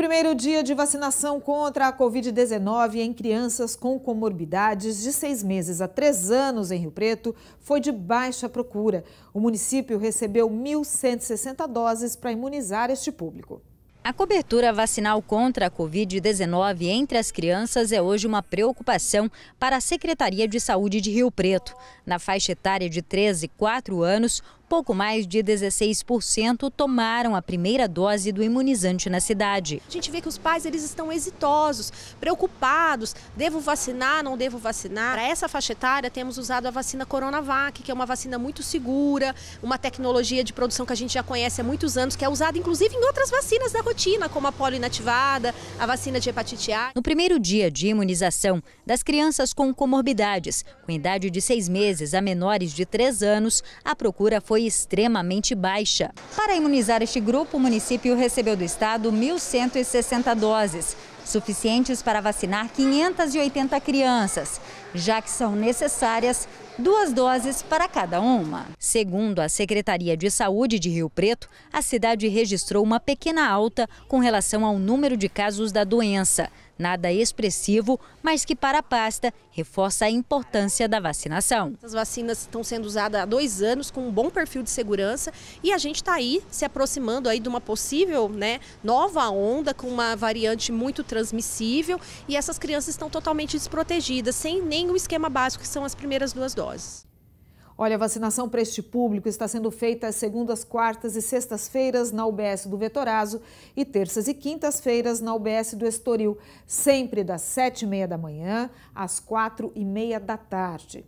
primeiro dia de vacinação contra a Covid-19 em crianças com comorbidades de seis meses a três anos em Rio Preto foi de baixa procura. O município recebeu 1.160 doses para imunizar este público. A cobertura vacinal contra a Covid-19 entre as crianças é hoje uma preocupação para a Secretaria de Saúde de Rio Preto. Na faixa etária de 13 e 4 anos, pouco mais de 16% tomaram a primeira dose do imunizante na cidade. A gente vê que os pais eles estão exitosos, preocupados, devo vacinar, não devo vacinar. Para essa faixa etária temos usado a vacina Coronavac, que é uma vacina muito segura, uma tecnologia de produção que a gente já conhece há muitos anos, que é usada inclusive em outras vacinas da rotina, como a inativada, a vacina de hepatite A. No primeiro dia de imunização das crianças com comorbidades, com idade de seis meses a menores de três anos, a procura foi foi extremamente baixa. Para imunizar este grupo, o município recebeu do Estado 1.160 doses suficientes para vacinar 580 crianças, já que são necessárias duas doses para cada uma. Segundo a Secretaria de Saúde de Rio Preto, a cidade registrou uma pequena alta com relação ao número de casos da doença. Nada expressivo, mas que para a pasta reforça a importância da vacinação. As vacinas estão sendo usadas há dois anos com um bom perfil de segurança e a gente está aí se aproximando aí de uma possível né, nova onda com uma variante muito transmissível e essas crianças estão totalmente desprotegidas, sem nem o esquema básico que são as primeiras duas doses. Olha, a vacinação para este público está sendo feita às segundas, quartas e sextas-feiras na UBS do Vetorazo e terças e quintas-feiras na UBS do Estoril, sempre das sete e meia da manhã às quatro e meia da tarde.